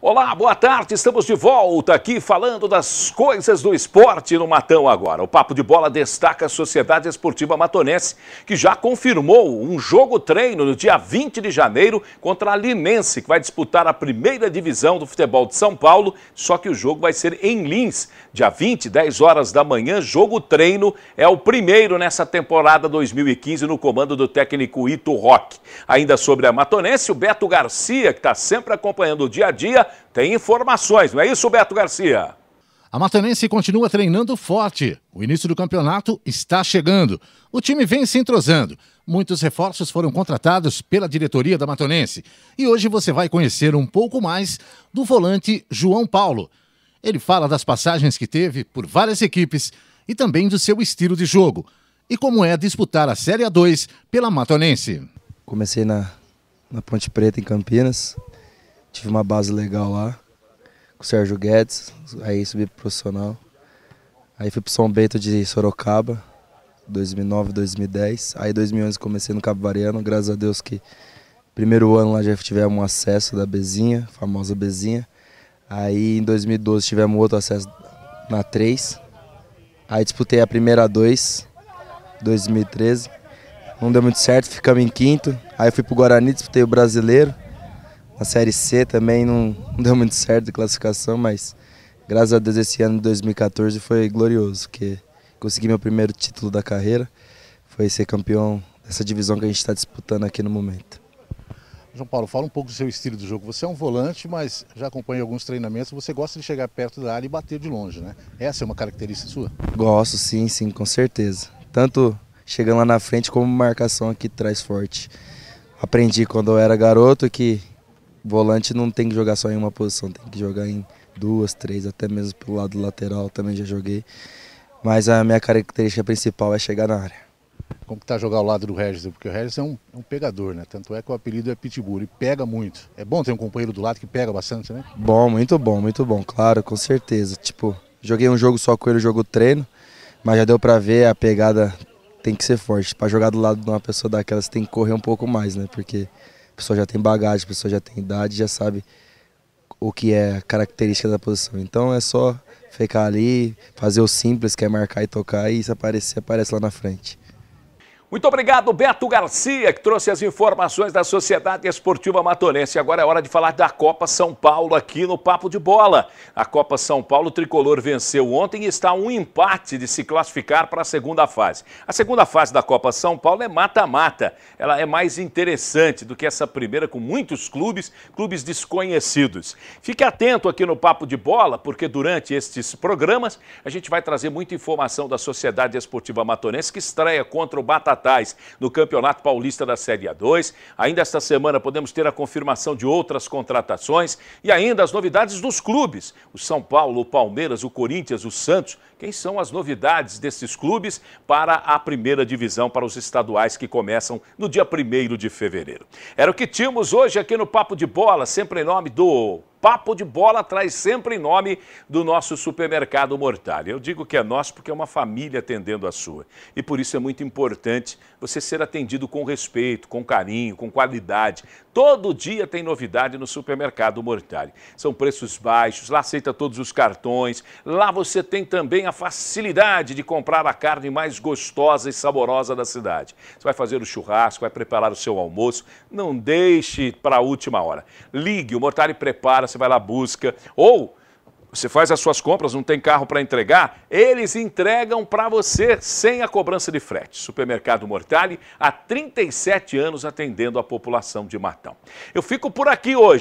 Olá, boa tarde. Estamos de volta aqui falando das coisas do esporte no Matão agora. O Papo de Bola destaca a Sociedade Esportiva Matonense, que já confirmou um jogo treino no dia 20 de janeiro contra a Linense, que vai disputar a primeira divisão do futebol de São Paulo, só que o jogo vai ser em Lins, dia 20, 10 horas da manhã, jogo treino é o primeiro nessa temporada 2015 no comando do técnico Ito Roque. Ainda sobre a Matonense, o Beto Garcia, que está sempre acompanhando o dia a dia, tem informações, não é isso, Beto Garcia? A Matanense continua treinando forte. O início do campeonato está chegando. O time vem se entrosando. Muitos reforços foram contratados pela diretoria da Matonense. E hoje você vai conhecer um pouco mais do volante João Paulo. Ele fala das passagens que teve por várias equipes e também do seu estilo de jogo. E como é disputar a Série A2 pela Matonense. Comecei na, na Ponte Preta, em Campinas. Tive uma base legal lá, com o Sérgio Guedes, aí subi pro profissional. Aí fui pro São Bento de Sorocaba, 2009, 2010. Aí 2011 comecei no Cabo Variano, graças a Deus que primeiro ano lá já tivemos um acesso da Bezinha, famosa Bezinha. Aí em 2012 tivemos outro acesso na 3. Aí disputei a primeira 2, 2013. Não deu muito certo, ficamos em quinto. Aí fui pro Guarani, disputei o brasileiro. Na Série C também não deu muito certo de classificação, mas graças a Deus esse ano de 2014 foi glorioso, porque consegui meu primeiro título da carreira, foi ser campeão dessa divisão que a gente está disputando aqui no momento. João Paulo, fala um pouco do seu estilo de jogo. Você é um volante, mas já acompanha alguns treinamentos. Você gosta de chegar perto da área e bater de longe, né? Essa é uma característica sua? Gosto, sim, sim, com certeza. Tanto chegando lá na frente como marcação aqui traz forte. Aprendi quando eu era garoto que volante não tem que jogar só em uma posição, tem que jogar em duas, três, até mesmo pelo lado lateral também já joguei. Mas a minha característica principal é chegar na área. Como que tá jogar ao lado do Regis? Porque o Regis é um, é um pegador, né? Tanto é que o apelido é Pitbull, e pega muito. É bom ter um companheiro do lado que pega bastante, né? Bom, muito bom, muito bom, claro, com certeza. Tipo, joguei um jogo só com ele, jogo treino, mas já deu pra ver a pegada tem que ser forte. Para jogar do lado de uma pessoa daquelas, tem que correr um pouco mais, né? Porque pessoa já tem bagagem, a pessoa já tem idade, já sabe o que é característica da posição. Então é só ficar ali, fazer o simples, que é marcar e tocar, e se aparecer, aparece lá na frente. Muito obrigado, Beto Garcia, que trouxe as informações da Sociedade Esportiva Matonense. Agora é hora de falar da Copa São Paulo aqui no Papo de Bola. A Copa São Paulo, o Tricolor venceu ontem e está um empate de se classificar para a segunda fase. A segunda fase da Copa São Paulo é mata-mata. Ela é mais interessante do que essa primeira com muitos clubes, clubes desconhecidos. Fique atento aqui no Papo de Bola, porque durante estes programas a gente vai trazer muita informação da Sociedade Esportiva Matonense que estreia contra o Batata estatais no Campeonato Paulista da Série A2. Ainda esta semana podemos ter a confirmação de outras contratações e ainda as novidades dos clubes. O São Paulo, o Palmeiras, o Corinthians, o Santos. Quem são as novidades desses clubes para a primeira divisão, para os estaduais que começam no dia 1 de fevereiro? Era o que tínhamos hoje aqui no Papo de Bola, sempre em nome do Papo de Bola traz sempre em nome do nosso supermercado Mortalha. Eu digo que é nosso porque é uma família atendendo a sua. E por isso é muito importante você ser atendido com respeito, com carinho, com qualidade. Todo dia tem novidade no supermercado Mortalha. São preços baixos, lá aceita todos os cartões. Lá você tem também a facilidade de comprar a carne mais gostosa e saborosa da cidade. Você vai fazer o churrasco, vai preparar o seu almoço. Não deixe para a última hora. Ligue, o Mortalha prepara você vai lá, busca. Ou você faz as suas compras, não tem carro para entregar, eles entregam para você sem a cobrança de frete. Supermercado Mortali, há 37 anos atendendo a população de Matão. Eu fico por aqui hoje.